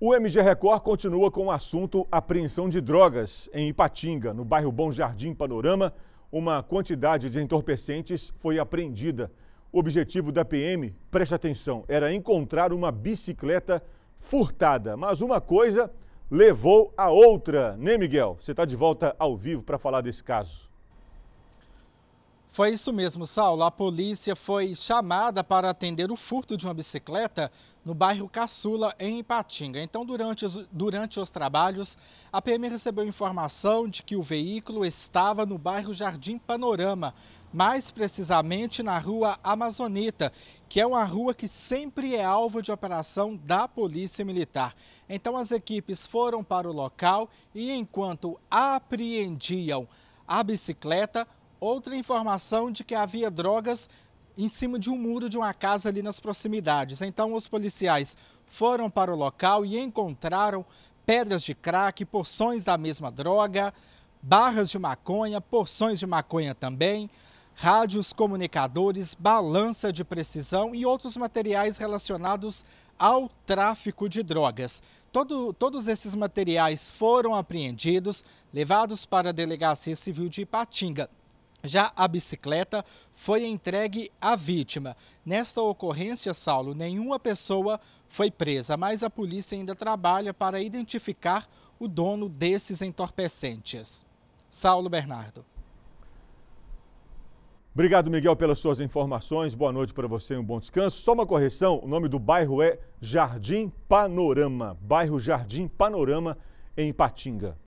O MG Record continua com o assunto apreensão de drogas em Ipatinga, no bairro Bom Jardim Panorama. Uma quantidade de entorpecentes foi apreendida. O objetivo da PM, preste atenção, era encontrar uma bicicleta furtada. Mas uma coisa levou a outra, né, Miguel? Você está de volta ao vivo para falar desse caso. Foi isso mesmo, Saulo. A polícia foi chamada para atender o furto de uma bicicleta no bairro Caçula, em Ipatinga. Então, durante os, durante os trabalhos, a PM recebeu informação de que o veículo estava no bairro Jardim Panorama, mais precisamente na rua Amazonita, que é uma rua que sempre é alvo de operação da Polícia Militar. Então as equipes foram para o local e enquanto apreendiam a bicicleta, outra informação de que havia drogas em cima de um muro de uma casa ali nas proximidades. Então, os policiais foram para o local e encontraram pedras de crack, porções da mesma droga, barras de maconha, porções de maconha também, rádios comunicadores, balança de precisão e outros materiais relacionados ao tráfico de drogas. Todo, todos esses materiais foram apreendidos, levados para a Delegacia Civil de Ipatinga. Já a bicicleta foi entregue à vítima. Nesta ocorrência, Saulo, nenhuma pessoa foi presa, mas a polícia ainda trabalha para identificar o dono desses entorpecentes. Saulo Bernardo. Obrigado, Miguel, pelas suas informações. Boa noite para você e um bom descanso. Só uma correção: o nome do bairro é Jardim Panorama. Bairro Jardim Panorama, em Patinga.